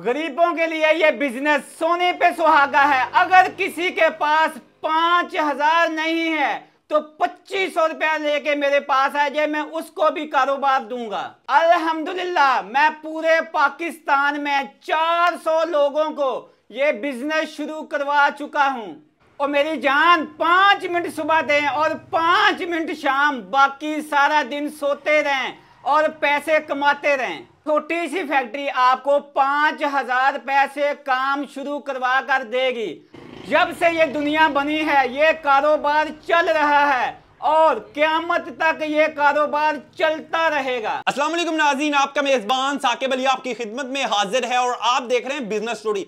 गरीबों के लिए ये बिजनेस सोने पे सुहागा है अगर किसी के पास पांच हजार नहीं है तो पच्चीस सौ रुपया लेके मेरे पास आ जाए मैं उसको भी कारोबार दूंगा अल्हम्दुलिल्लाह मैं पूरे पाकिस्तान में चार सौ लोगों को ये बिजनेस शुरू करवा चुका हूँ और मेरी जान पाँच मिनट सुबह दें और पांच मिनट शाम बाकी सारा दिन सोते रहें और पैसे कमाते रहें छोटी सी फैक्ट्री आपको पांच हजार पैसे काम शुरू करवा कर देगी जब से ये दुनिया बनी है ये कारोबार चल रहा है और क्यामत तक ये कारोबार चलता रहेगा अस्सलाम वालेकुम नाजीन आपका मेजबान साकिब अली आपकी खिदमत में हाजिर है और आप देख रहे हैं बिजनेस स्टोरी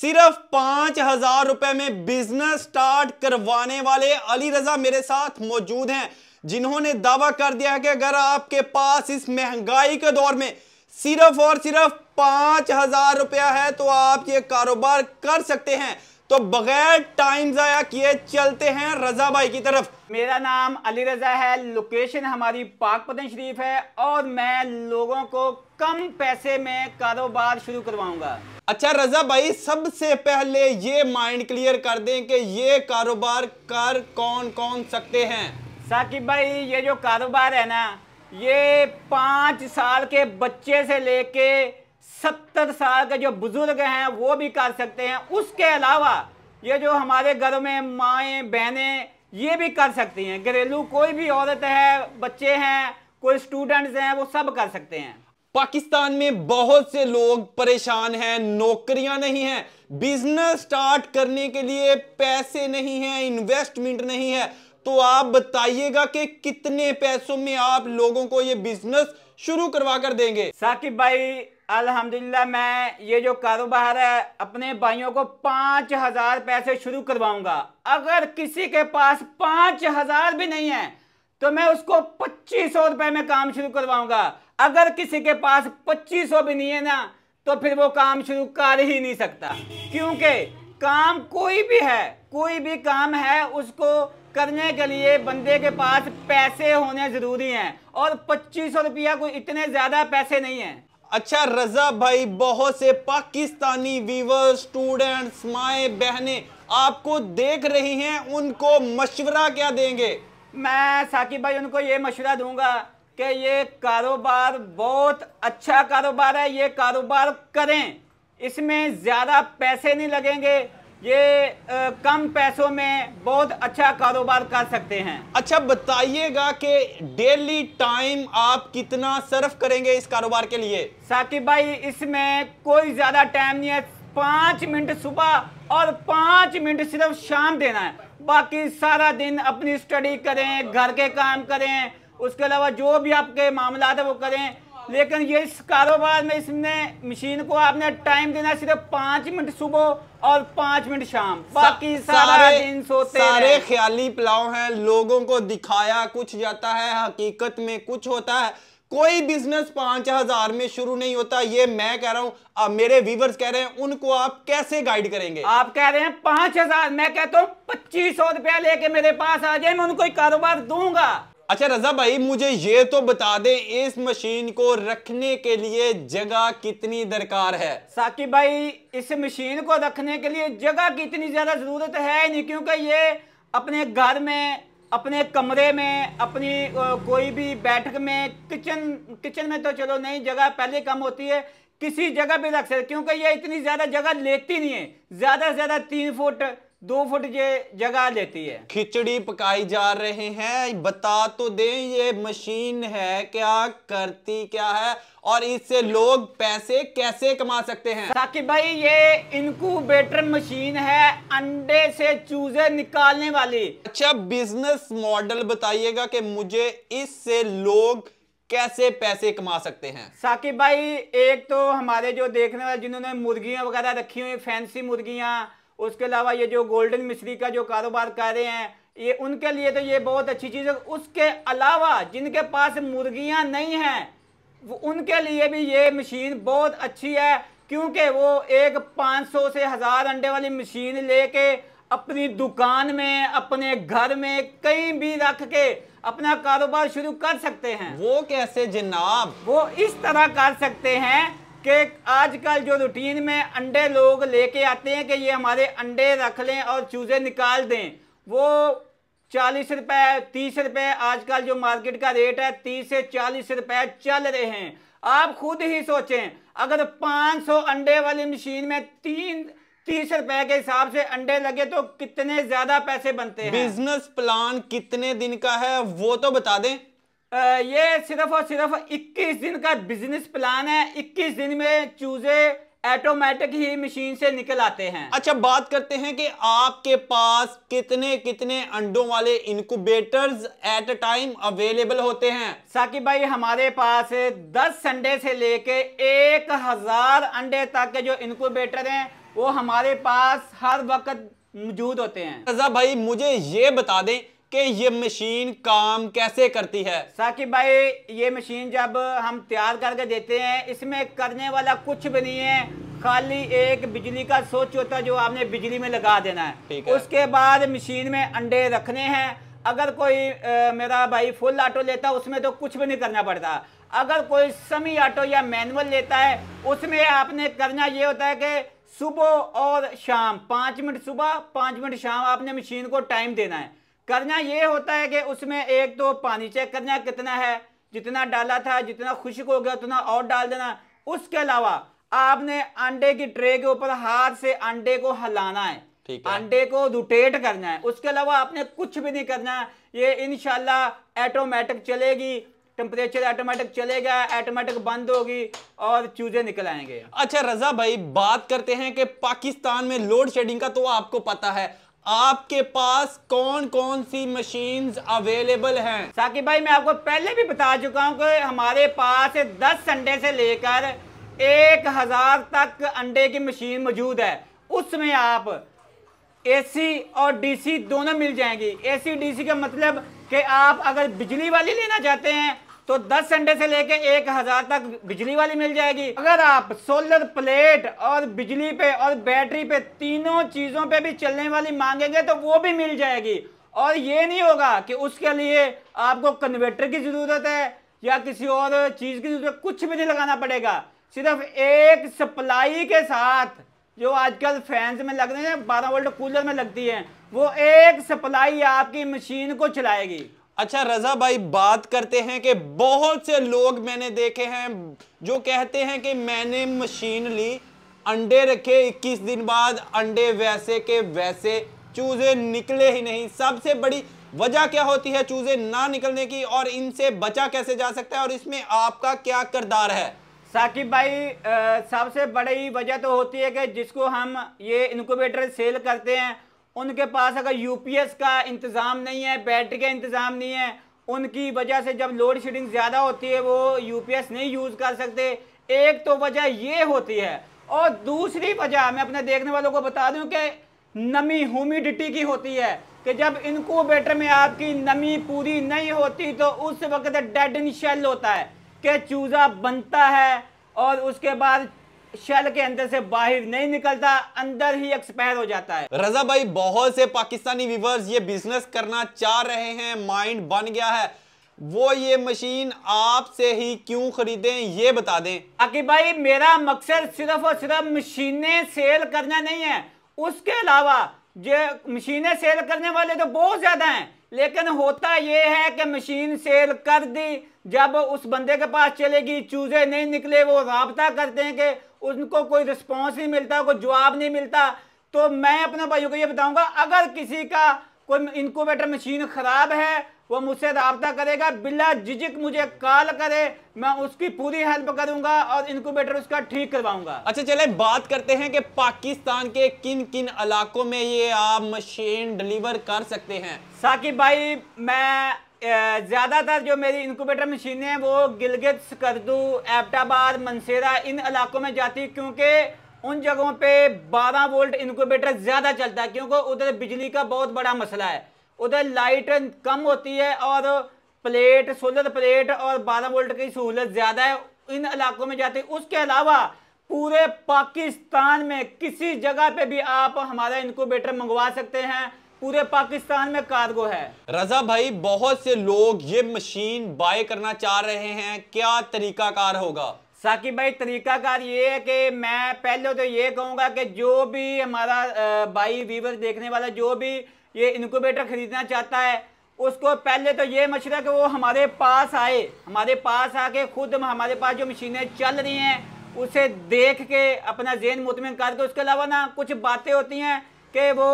सिर्फ पांच हजार रुपए में बिजनेस स्टार्ट करवाने वाले अली रजा मेरे साथ मौजूद हैं जिन्होंने दावा कर दिया कि अगर आपके पास इस महंगाई के दौर में सिर्फ और सिर्फ पांच हजार रुपया है तो आप ये कारोबार कर सकते हैं तो बगैर टाइम जाया किए चलते हैं रजा भाई की तरफ मेरा नाम अली रजा है लोकेशन हमारी पाक पतन शरीफ है और मैं लोगों को कम पैसे में कारोबार शुरू करवाऊंगा अच्छा रजा भाई सबसे पहले ये माइंड क्लियर कर दें कि ये कारोबार कर कौन कौन सकते हैं साकिब भाई ये जो कारोबार है ना ये पाँच साल के बच्चे से लेके सत्तर साल के जो बुज़ुर्ग हैं वो भी कर सकते हैं उसके अलावा ये जो हमारे घर में माएँ बहनें ये भी कर सकती हैं घरेलू कोई भी औरत है बच्चे हैं कोई स्टूडेंट्स हैं वो सब कर सकते हैं पाकिस्तान में बहुत से लोग परेशान हैं नौकरियां नहीं हैं बिजनेस स्टार्ट करने के लिए पैसे नहीं हैं इन्वेस्टमेंट नहीं है तो आप बताइएगा कि कितने पैसों में आप लोगों को ये बिजनेस शुरू करवा कर देंगे साकिब भाई अल्हम्दुलिल्लाह मैं ये जो कारोबार है अपने भाइयों को पांच हजार पैसे शुरू करवाऊंगा अगर किसी के पास पांच हजार भी नहीं है तो मैं उसको पच्चीस सौ रुपए में काम शुरू करवाऊंगा अगर किसी के पास पच्चीस सौ भी नहीं है ना तो फिर वो काम शुरू कर ही नहीं सकता क्योंकि काम कोई भी है कोई भी काम है उसको करने के लिए बंदे के पास पैसे होने जरूरी हैं और पच्चीस सौ रुपया कोई इतने ज्यादा पैसे नहीं है अच्छा रजा भाई बहुत से पाकिस्तानी वीवर स्टूडेंट्स माए बहने आपको देख रही हैं उनको मशवरा क्या देंगे मैं साकिब भाई उनको ये मशवरा दूंगा कि ये कारोबार बहुत अच्छा कारोबार है ये कारोबार करें इसमें ज़्यादा पैसे नहीं लगेंगे ये आ, कम पैसों में बहुत अच्छा कारोबार कर सकते हैं अच्छा बताइएगा कि डेली टाइम आप कितना सर्फ करेंगे इस कारोबार के लिए साकिब भाई इसमें कोई ज़्यादा टाइम नहीं है पाँच मिनट सुबह और पाँच मिनट सिर्फ शाम देना है बाकी सारा दिन अपनी स्टडी करें घर के काम करें उसके अलावा जो भी आपके मामला है वो करें लेकिन ये इस कारोबार में इसने मशीन को आपने टाइम देना सिर्फ पांच मिनट सुबह और पांच मिनट शाम बाकी सारा सारे, दिन सोते सारे ख्याली पुलाव हैं लोगों को दिखाया कुछ जाता है हकीकत में कुछ होता है कोई बिजनेस पांच हजार में शुरू नहीं होता ये मैं कह रहा हूँ अब मेरे व्यूवर्स कह रहे हैं उनको आप कैसे गाइड करेंगे आप कह रहे हैं पांच हजार मैं कहता हूँ पच्चीस सौ रुपया लेके मेरे पास आ जाए मैं उनको कारोबार दूंगा अच्छा रजा भाई मुझे ये तो बता दें इस मशीन को रखने के लिए जगह कितनी दरकार है साकिब भाई इस मशीन को रखने के लिए जगह की इतनी ज्यादा जरूरत है नहीं क्योंकि ये अपने घर में अपने कमरे में अपनी कोई भी बैठक में किचन किचन में तो चलो नहीं जगह पहले कम होती है किसी जगह भी रख सकते क्योंकि ये इतनी ज्यादा जगह लेती नहीं है ज्यादा से ज्यादा तीन फुट दो फुट ये जगह लेती है खिचड़ी पकाई जा रहे हैं बता तो दे ये मशीन है क्या करती क्या है और इससे लोग पैसे कैसे कमा सकते हैं साकिब भाई ये इनक्यूबेटर मशीन है अंडे से चूजे निकालने वाली अच्छा बिजनेस मॉडल बताइएगा कि मुझे इससे लोग कैसे पैसे कमा सकते हैं साकिब भाई एक तो हमारे जो देखने वाले जिन्होंने मुर्गियां वगैरह रखी हुई फैंसी मुर्गियां उसके अलावा ये जो गोल्डन मिश्री का जो कारोबार कर रहे हैं ये उनके लिए तो ये बहुत अच्छी चीज़ है उसके अलावा जिनके पास मुर्गियां नहीं हैं उनके लिए भी ये मशीन बहुत अच्छी है क्योंकि वो एक 500 से हज़ार अंडे वाली मशीन लेके अपनी दुकान में अपने घर में कहीं भी रख के अपना कारोबार शुरू कर सकते हैं वो कैसे जनाब वो इस तरह कर सकते हैं कि आजकल जो रूटीन में अंडे लोग लेके आते हैं कि ये हमारे अंडे रख लें और चूज़े निकाल दें वो चालीस रुपए तीस रुपए आजकल जो मार्केट का रेट है तीस से चालीस रुपए चल रहे हैं आप खुद ही सोचें अगर 500 अंडे वाली मशीन में तीन तीस रुपए के हिसाब से अंडे लगे तो कितने ज्यादा पैसे बनते हैं बिजनेस प्लान कितने दिन का है वो तो बता दें ये सिर्फ और सिर्फ 21 दिन का बिजनेस प्लान है 21 दिन में चूजे ऑटोमेटिक ही मशीन से निकल आते हैं अच्छा बात करते हैं कि आपके पास कितने कितने अंडों वाले incubators at a time available होते हैं साकिब भाई हमारे पास 10 संडे से लेके 1000 अंडे तक के जो इनक्यूबेटर हैं वो हमारे पास हर वक्त मौजूद होते हैं रजा भाई मुझे ये बता दें कि ये मशीन काम कैसे करती है साकिब भाई ये मशीन जब हम तैयार करके देते हैं इसमें करने वाला कुछ भी नहीं है खाली एक बिजली का सोच होता है जो आपने बिजली में लगा देना है, है। उसके बाद मशीन में अंडे रखने हैं अगर कोई ए, मेरा भाई फुल ऑटो लेता उसमें तो कुछ भी नहीं करना पड़ता अगर कोई समी ऑटो या मैनुअल लेता है उसमें आपने करना ये होता है कि सुबह और शाम पाँच मिनट सुबह पाँच मिनट शाम आपने मशीन को टाइम देना है करना ये होता है कि उसमें एक तो पानी चेक करना कितना है जितना डाला था जितना खुशक हो गया उतना और डाल देना उसके अलावा आपने अंडे की ट्रे के ऊपर हाथ से अंडे को हलाना है ठीक है अंडे को रोटेट करना है उसके अलावा आपने कुछ भी नहीं करना है ये इनशाला ऑटोमेटिक चलेगी टेम्परेचर ऑटोमेटिक चलेगा ऑटोमेटिक बंद होगी और चूजे निकल आएंगे अच्छा रजा भाई बात करते हैं कि पाकिस्तान में लोड शेडिंग का तो आपको पता है आपके पास कौन कौन सी मशीन्स अवेलेबल हैं साकिब भाई मैं आपको पहले भी बता चुका हूं कि हमारे पास 10 अंडे से लेकर 1000 तक अंडे की मशीन मौजूद है उसमें आप एसी और डीसी दोनों मिल जाएंगी एसी डीसी का मतलब कि आप अगर बिजली वाली लेना चाहते हैं तो 10 संडे से लेके 1000 तक बिजली वाली मिल जाएगी अगर आप सोलर प्लेट और बिजली पे और बैटरी पे तीनों चीज़ों पे भी चलने वाली मांगेंगे तो वो भी मिल जाएगी और ये नहीं होगा कि उसके लिए आपको कन्वर्टर की ज़रूरत है या किसी और चीज़ की ज़रूरत कुछ भी नहीं लगाना पड़ेगा सिर्फ एक सप्लाई के साथ जो आजकल फैंस में लग रहे हैं बारह वोल्ट कूलर में लगती है वो एक सप्लाई आपकी मशीन को चलाएगी अच्छा रजा भाई बात करते हैं कि बहुत से लोग मैंने देखे हैं जो कहते हैं कि मैंने मशीन ली अंडे रखे 21 दिन बाद अंडे वैसे के वैसे चूजे निकले ही नहीं सबसे बड़ी वजह क्या होती है चूजे ना निकलने की और इनसे बचा कैसे जा सकता है और इसमें आपका क्या किरदार है साकिब भाई सबसे बड़ी वजह तो होती है कि जिसको हम ये इनक्यूबेटर सेल करते हैं उनके पास अगर यूपीएस का इंतज़ाम नहीं है बैटरी का इंतज़ाम नहीं है उनकी वजह से जब लोड शेडिंग ज़्यादा होती है वो यूपीएस नहीं यूज़ कर सकते एक तो वजह ये होती है और दूसरी वजह मैं अपने देखने वालों को बता दूं कि नमी ह्यूमिडिटी की होती है कि जब बेटर में आपकी नमी पूरी नहीं होती तो उस वक्त डेड इन शेल होता है कि चूज़ा बनता है और उसके बाद शेल के अंदर से बाहर नहीं निकलता अंदर ही एक्सपायर हो जाता है रजा भाई बहुत से पाकिस्तानी व्यूवर्स ये बिजनेस करना चाह रहे हैं माइंड बन गया है वो ये मशीन आपसे ही क्यों खरीदें ये बता दें आकिब भाई मेरा मकसद सिर्फ और सिर्फ मशीनें सेल करना नहीं है उसके अलावा जो मशीनें सेल करने वाले तो बहुत ज्यादा हैं लेकिन होता ये है कि मशीन सेल कर दी जब उस बंदे के पास चलेगी चूजे नहीं निकले वो रबता करते हैं कि उनको कोई रिस्पॉन्स नहीं मिलता कोई जवाब नहीं मिलता तो मैं अपने भाइयों को ये बताऊंगा अगर किसी का कोई इनकोवेटर मशीन ख़राब है वो मुझसे रबता करेगा बिला जिजिक मुझे कॉल करे मैं उसकी पूरी हेल्प करूंगा और इनक्यूबेटर उसका ठीक करवाऊंगा अच्छा चले बात करते हैं कि पाकिस्तान के किन किन इलाकों में ये आप मशीन डिलीवर कर सकते हैं साकिब भाई मैं ज़्यादातर जो मेरी इंक्यूबेटर मशीनें हैं वो गिलगित स्कर्दू एबटाबाद मनसेरा इन इलाकों में जाती है क्योंकि उन जगहों पे 12 वोल्ट इंक्यूबेटर ज़्यादा चलता है क्योंकि उधर बिजली का बहुत बड़ा मसला है उधर लाइट कम होती है और प्लेट सोलर प्लेट और 12 वोल्ट की सहूलत ज़्यादा है इन इलाकों में जाती है उसके अलावा पूरे पाकिस्तान में किसी जगह पे भी आप हमारा इंक्यूबेटर मंगवा सकते हैं पूरे पाकिस्तान में कार्गो है रजा भाई बहुत से लोग ये मशीन बाय करना चाह रहे हैं क्या तरीका कार होगा साकिब भाई तरीकाकार ये है कि मैं पहले तो ये कहूँगा कि जो भी हमारा भाई वीवर देखने वाला जो भी ये इनक्यूबेटर खरीदना चाहता है उसको पहले तो ये मशरा कि वो हमारे पास आए हमारे पास आके खुद हमारे पास जो मशीनें चल रही हैं उसे देख के अपना जेन मुतमिन करके उसके अलावा ना कुछ बातें होती हैं कि वो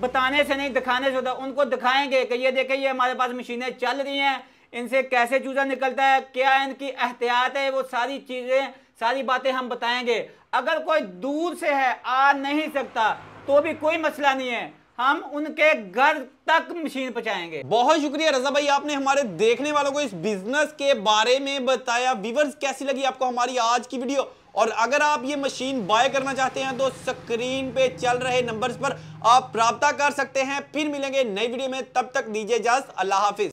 बताने से नहीं दिखाने से होता उनको दिखाएंगे कि ये देखें ये हमारे पास मशीनें चल रही हैं इनसे कैसे चूजा निकलता है क्या इनकी एहतियात है वो सारी चीज़ें सारी बातें हम बताएंगे अगर कोई दूर से है आ नहीं सकता तो भी कोई मसला नहीं है हम उनके घर तक मशीन पहुंचाएंगे बहुत शुक्रिया रजा भाई आपने हमारे देखने वालों को इस बिजनेस के बारे में बताया व्यूवर्स कैसी लगी आपको हमारी आज की वीडियो और अगर आप ये मशीन बाय करना चाहते हैं तो स्क्रीन पे चल रहे नंबर्स पर आप प्राप्त कर सकते हैं फिर मिलेंगे नई वीडियो में तब तक दीजिए इजाजत अल्लाह हाफिज